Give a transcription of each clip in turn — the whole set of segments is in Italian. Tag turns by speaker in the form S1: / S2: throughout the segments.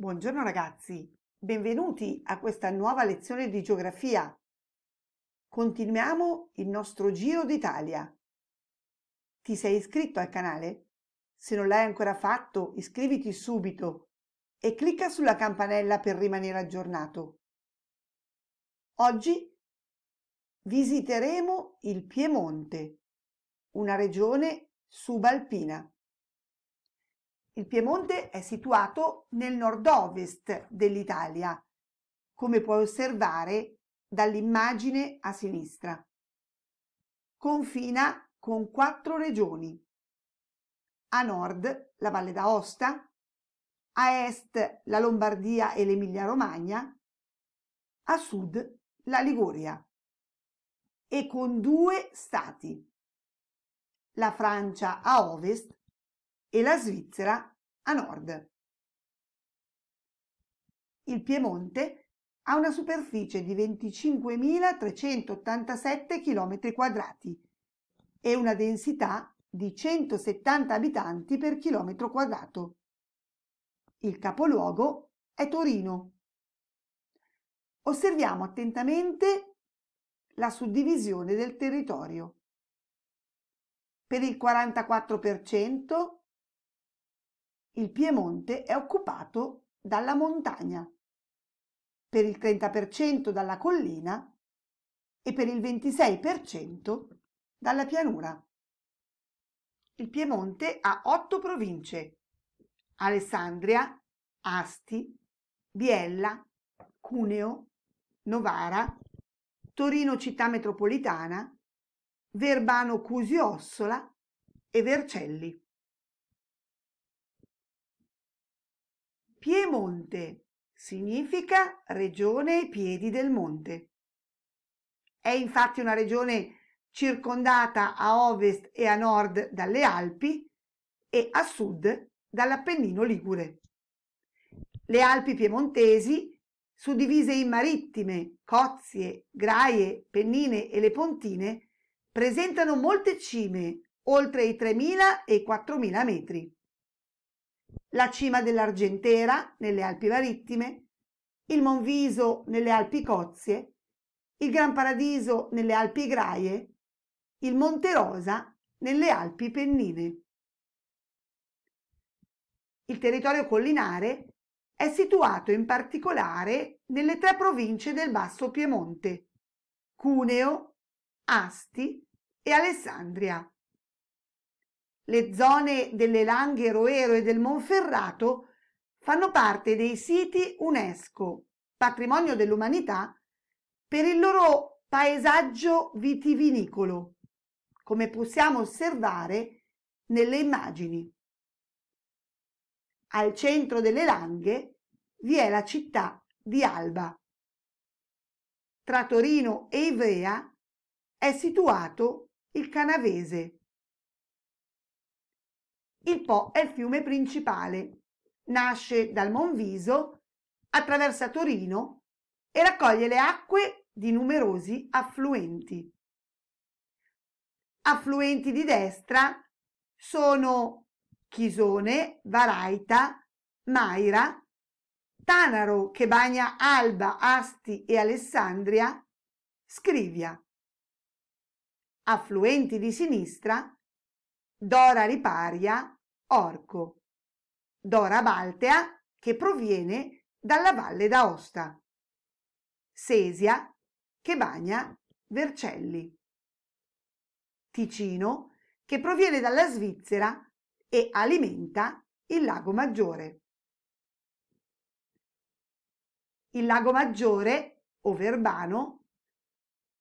S1: Buongiorno ragazzi, benvenuti a questa nuova lezione di geografia. Continuiamo il nostro giro d'Italia. Ti sei iscritto al canale? Se non l'hai ancora fatto, iscriviti subito e clicca sulla campanella per rimanere aggiornato. Oggi visiteremo il Piemonte, una regione subalpina. Il Piemonte è situato nel nord-ovest dell'Italia, come puoi osservare dall'immagine a sinistra. Confina con quattro regioni. A nord la Valle d'Aosta, a est la Lombardia e l'Emilia-Romagna, a sud la Liguria e con due stati, la Francia a ovest e la Svizzera a nord. Il Piemonte ha una superficie di 25.387 km2 e una densità di 170 abitanti per chilometro quadrato. Il capoluogo è Torino. Osserviamo attentamente la suddivisione del territorio. Per il 44% il Piemonte è occupato dalla montagna, per il 30% dalla collina e per il 26% dalla pianura. Il Piemonte ha otto province, Alessandria, Asti, Biella, Cuneo, Novara, Torino città metropolitana, Verbano Cusio Ossola e Vercelli. Piemonte significa regione ai piedi del monte. È infatti una regione circondata a ovest e a nord dalle Alpi e a sud dall'Appennino Ligure. Le Alpi piemontesi, suddivise in marittime, cozie, graie, pennine e le pontine, presentano molte cime, oltre i 3.000 e i 4.000 metri la cima dell'Argentera nelle Alpi Marittime, il Monviso nelle Alpi Cozie, il Gran Paradiso nelle Alpi Graie, il Monte Rosa nelle Alpi Pennine. Il territorio collinare è situato in particolare nelle tre province del Basso Piemonte, Cuneo, Asti e Alessandria, le zone delle Langhe Roero e del Monferrato fanno parte dei siti UNESCO, patrimonio dell'umanità, per il loro paesaggio vitivinicolo, come possiamo osservare nelle immagini. Al centro delle Langhe vi è la città di Alba. Tra Torino e Ivrea è situato il Canavese. Il Po è il fiume principale, nasce dal Monviso, attraversa Torino e raccoglie le acque di numerosi affluenti. Affluenti di destra sono Chisone, Varaita, Maira, Tanaro che bagna Alba, Asti e Alessandria, Scrivia. Affluenti di sinistra Dora Riparia, Orco. Dora Baltea, che proviene dalla Valle d'Aosta. Sesia, che bagna Vercelli. Ticino, che proviene dalla Svizzera e alimenta il Lago Maggiore. Il Lago Maggiore, o Verbano,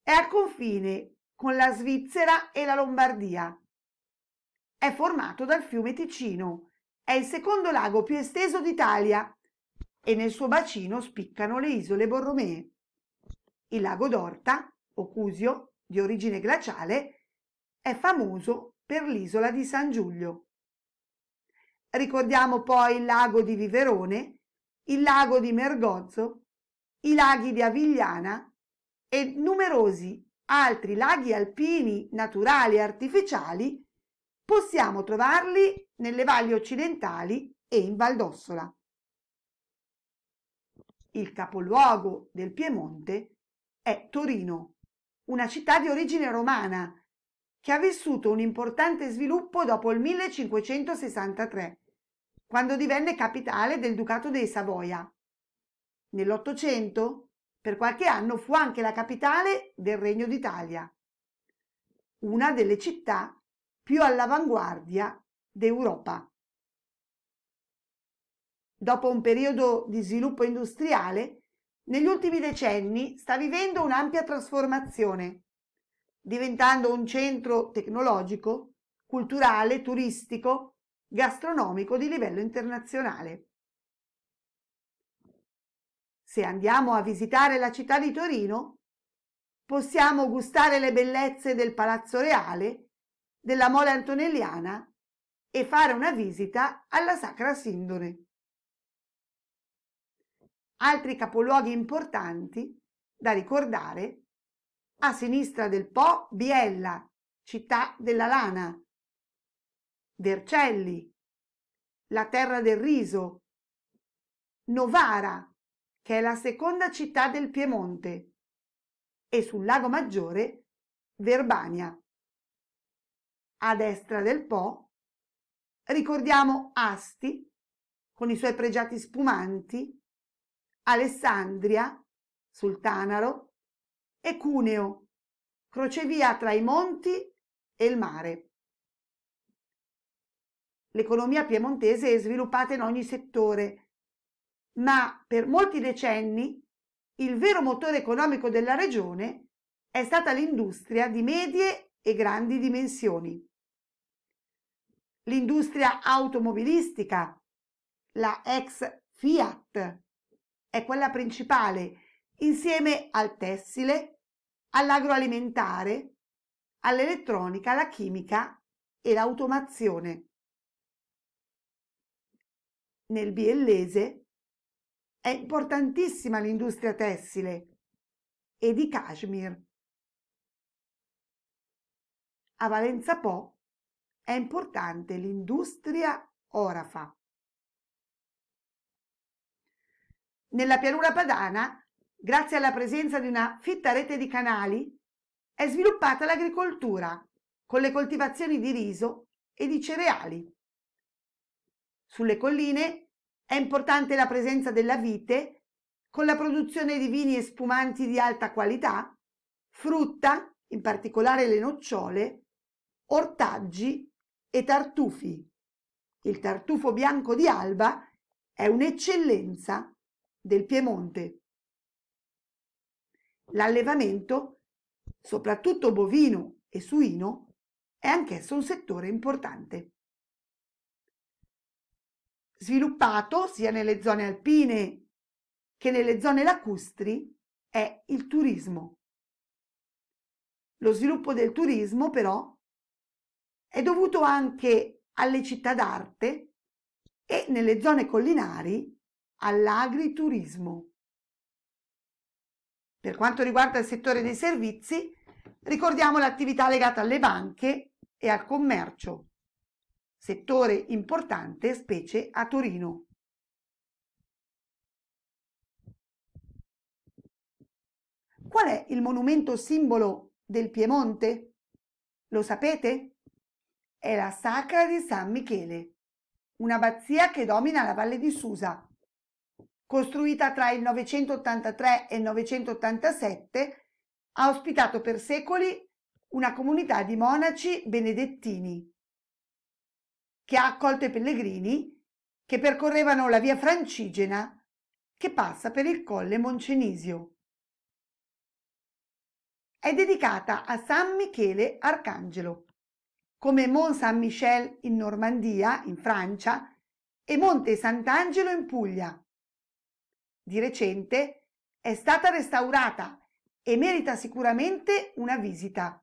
S1: è al confine con la Svizzera e la Lombardia è formato dal fiume Ticino. È il secondo lago più esteso d'Italia e nel suo bacino spiccano le isole Borromee. Il lago d'Orta, o Cusio, di origine glaciale, è famoso per l'isola di San Giulio. Ricordiamo poi il lago di Viverone, il lago di Mergozzo, i laghi di Avigliana e numerosi altri laghi alpini naturali e artificiali Possiamo trovarli nelle valli occidentali e in Valdossola. Il capoluogo del Piemonte è Torino, una città di origine romana che ha vissuto un importante sviluppo dopo il 1563, quando divenne capitale del Ducato dei Savoia. Nell'Ottocento, per qualche anno, fu anche la capitale del Regno d'Italia, una delle città più all'avanguardia d'Europa. Dopo un periodo di sviluppo industriale, negli ultimi decenni sta vivendo un'ampia trasformazione, diventando un centro tecnologico, culturale, turistico, gastronomico di livello internazionale. Se andiamo a visitare la città di Torino, possiamo gustare le bellezze del Palazzo Reale della Mole Antonelliana e fare una visita alla Sacra Sindone. Altri capoluoghi importanti da ricordare a sinistra del Po Biella, città della lana, Vercelli, la terra del riso, Novara, che è la seconda città del Piemonte, e sul lago Maggiore Verbania a destra del Po, ricordiamo Asti con i suoi pregiati spumanti, Alessandria sul Tanaro e Cuneo, crocevia tra i monti e il mare. L'economia piemontese è sviluppata in ogni settore, ma per molti decenni il vero motore economico della regione è stata l'industria di medie e grandi dimensioni. L'industria automobilistica, la ex Fiat, è quella principale insieme al tessile, all'agroalimentare, all'elettronica, alla chimica e l'automazione. Nel biellese è importantissima l'industria tessile e di cashmere a Valenza Po è importante l'industria orafa. Nella pianura padana, grazie alla presenza di una fitta rete di canali, è sviluppata l'agricoltura con le coltivazioni di riso e di cereali. Sulle colline è importante la presenza della vite con la produzione di vini e spumanti di alta qualità, frutta, in particolare le nocciole, ortaggi e tartufi. Il tartufo bianco di Alba è un'eccellenza del Piemonte. L'allevamento, soprattutto bovino e suino, è anch'esso un settore importante. Sviluppato sia nelle zone alpine che nelle zone lacustri, è il turismo. Lo sviluppo del turismo però è dovuto anche alle città d'arte e nelle zone collinari all'agriturismo. Per quanto riguarda il settore dei servizi, ricordiamo l'attività legata alle banche e al commercio, settore importante specie a Torino. Qual è il monumento simbolo del Piemonte? Lo sapete? È la Sacra di San Michele, un'abbazia che domina la Valle di Susa. Costruita tra il 983 e il 987, ha ospitato per secoli una comunità di monaci benedettini che ha accolto i pellegrini che percorrevano la via francigena che passa per il colle Moncenisio. È dedicata a San Michele Arcangelo come Mont Saint-Michel in Normandia, in Francia, e Monte Sant'Angelo in Puglia. Di recente è stata restaurata e merita sicuramente una visita.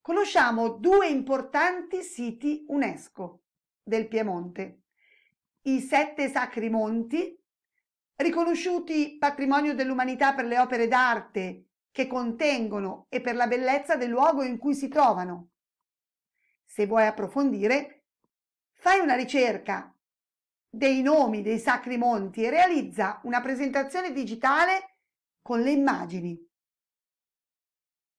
S1: Conosciamo due importanti siti UNESCO del Piemonte, i Sette Sacri Monti, riconosciuti patrimonio dell'umanità per le opere d'arte che contengono e per la bellezza del luogo in cui si trovano. Se vuoi approfondire, fai una ricerca dei nomi dei sacri monti e realizza una presentazione digitale con le immagini.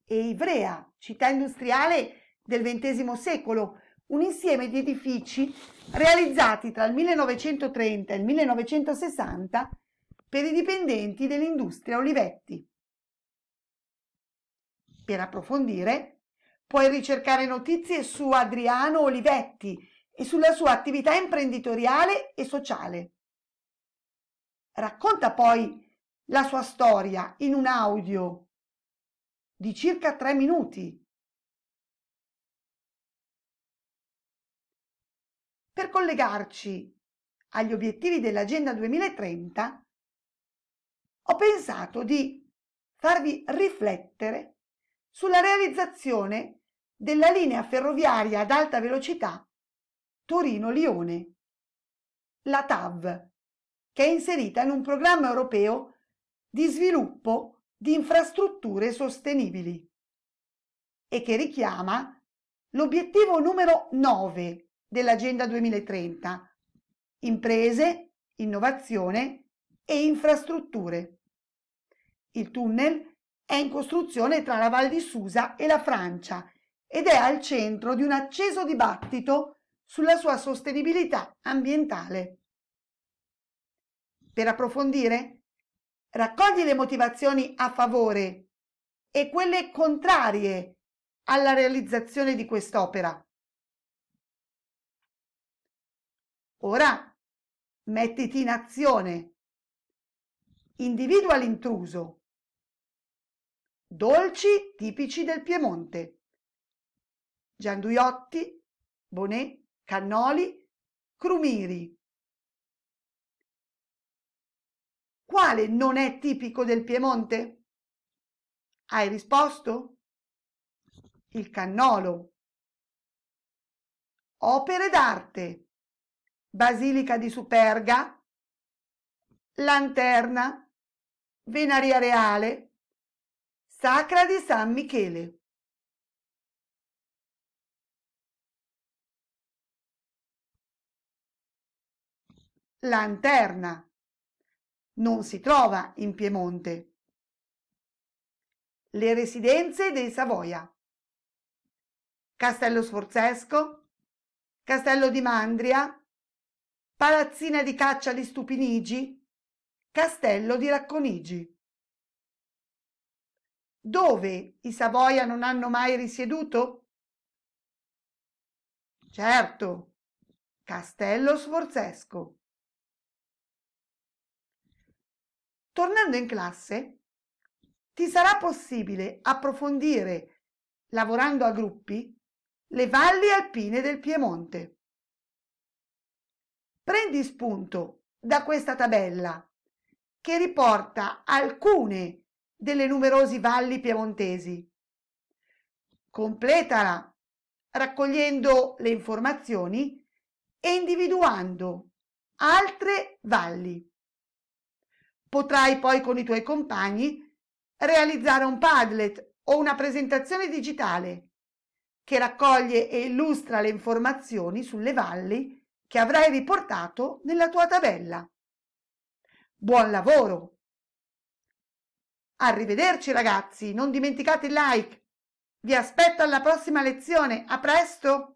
S1: E Ivrea, città industriale del XX secolo, un insieme di edifici realizzati tra il 1930 e il 1960 per i dipendenti dell'industria Olivetti. Per approfondire, puoi ricercare notizie su Adriano Olivetti e sulla sua attività imprenditoriale e sociale. Racconta poi la sua storia in un audio di circa tre minuti.
S2: Per collegarci
S1: agli obiettivi dell'Agenda 2030, ho pensato di farvi riflettere sulla realizzazione della linea ferroviaria ad alta velocità Torino-Lione, la TAV, che è inserita in un programma europeo di sviluppo di infrastrutture sostenibili e che richiama l'obiettivo numero 9 dell'Agenda 2030, imprese, innovazione e infrastrutture. Il tunnel è in costruzione tra la Val di Susa e la Francia ed è al centro di un acceso dibattito sulla sua sostenibilità ambientale. Per approfondire, raccogli le motivazioni a favore e quelle contrarie alla realizzazione di quest'opera. Ora mettiti in azione. Individua l'intruso, Dolci tipici del Piemonte. Gianduiotti, Bonè, Cannoli,
S2: Crumiri. Quale non è tipico del Piemonte? Hai risposto? Il cannolo. Opere d'arte. Basilica di Superga, Lanterna, Venaria Reale, Sacra di San Michele
S1: Lanterna. Non si trova in Piemonte. Le residenze dei Savoia. Castello Sforzesco, Castello di Mandria, Palazzina di Caccia di Stupinigi, Castello di Racconigi dove i Savoia non hanno mai
S2: risieduto? Certo, Castello
S1: Sforzesco. Tornando in classe, ti sarà possibile approfondire, lavorando a gruppi, le valli alpine del Piemonte. Prendi spunto da questa tabella che riporta alcune delle numerose valli piemontesi. Completala raccogliendo le informazioni e individuando altre valli. Potrai poi con i tuoi compagni realizzare un Padlet o una presentazione digitale che raccoglie e illustra le informazioni sulle valli che avrai riportato nella tua tabella. Buon lavoro! Arrivederci ragazzi, non dimenticate il like. Vi aspetto alla
S2: prossima lezione, a presto!